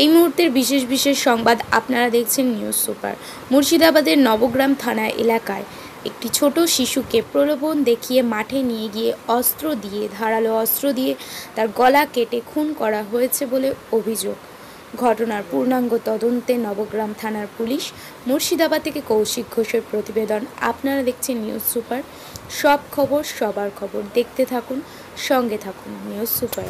এই মুহূর্তের বিশেষ বিশেষ সংবাদ আপনারা দেখছেন নিউজ সুপার মুর্শিদাবাদের নবগ্রাম থানা এলাকায় একটি ছোট শিশুকে প্রলোভন দেখিয়ে মাঠে নিয়ে গিয়ে অস্ত্র দিয়ে ধারালো অস্ত্র দিয়ে তার গলা কেটে খুন করা হয়েছে বলে অভিযোগ ঘটনার পূর্ণাঙ্গ তদন্তে নবগ্রাম থানার পুলিশ মুর্শিদাবাদ থেকে কৌশিক ঘোষের প্রতিবেদন আপনারা দেখছেন নিউজ সুপার সব খবর সবার খবর দেখতে থাকুন সঙ্গে থাকুন নিউজ সুপার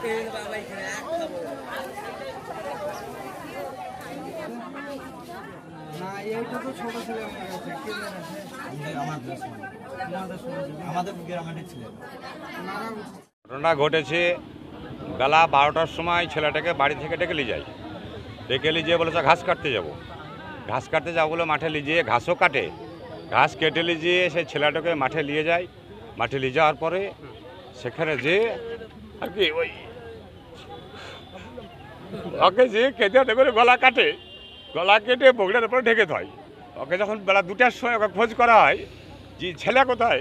ঘটনা ঘটেছে বেলা বারোটার সময় ছেলেটাকে বাড়ি থেকে ডেকে নিয়ে যায় ডেকে নিয়ে যেয়ে বলেছে ঘাস কাটতে যাব ঘাস কাটতে যাবো বলে মাঠে লিজিয়ে ঘাসও কাটে ঘাস কেটে নিয়ে যেয়ে সেই ছেলেটাকে মাঠে নিয়ে যায় মাঠে নিয়ে যাওয়ার পরে সেখানে যেয়ে আর কি ওই ওকে যে কেটে দেবে গলা কাটে গলা কেটে বগলের উপরে ঢেকে থয় ওকে যখন বেলা দুটার সময় ওকে খোঁজ করা হয় যে ছেলে কোথায়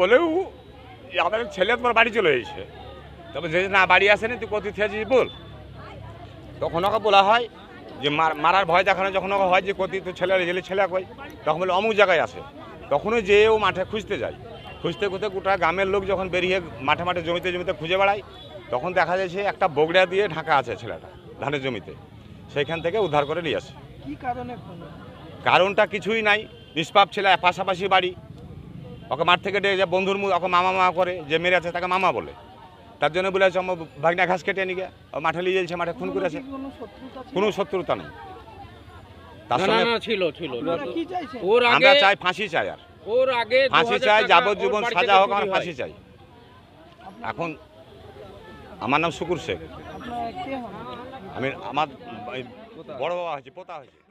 বলেও আমাদের ছেলে তোমার বাড়ি চলে এসেছে তবে যে না বাড়ি আসেনি তুই কত থেয়েছিস বল তখন ওকে বলা হয় যে মারার ভয় দেখানো যখন ওকে হয় যে কতি তো ছেলে গেলে ছেলে কই তখন বলে অমুক জায়গায় আসে তখনও যেয়ে ও মাঠে খুঁজতে যায় খুঁজতে খুঁজতে গোটা গ্রামের লোক যখন বেরিয়ে মাঠে মাঠে জমিতে জমিতে খুঁজে বেড়ায় তখন দেখা যায় একটা বগড়া দিয়ে ঢাকা আছে ছেলেটা ধানের জমিতে সেইখান থেকে উদ্ধার করে নিয়ে আসে কারণটা কিছুই নাই নিষ্পাপ ছেলে পাশাপাশি বাড়ি ওকে মাঠ থেকে ডেকে বন্ধুর মুখ ওকে মামা মামা করে যে মেরে আছে তাকে মামা বলে তার জন্য বলে আছে আমার ভাগনা ঘাস কেটে নিয়ে ও মাঠে নিয়ে যাচ্ছে মাঠে খুন করেছে কোনো শত্রুতা নেই আমরা চাই ফাঁসি চাই আর ওর ফাঁসি যাবজ্জীবন হোক ফাঁসি চাই এখন আমার নাম শুকুর শেখ আমি আমার বড় বাবা হয়েছে পোতা হয়েছে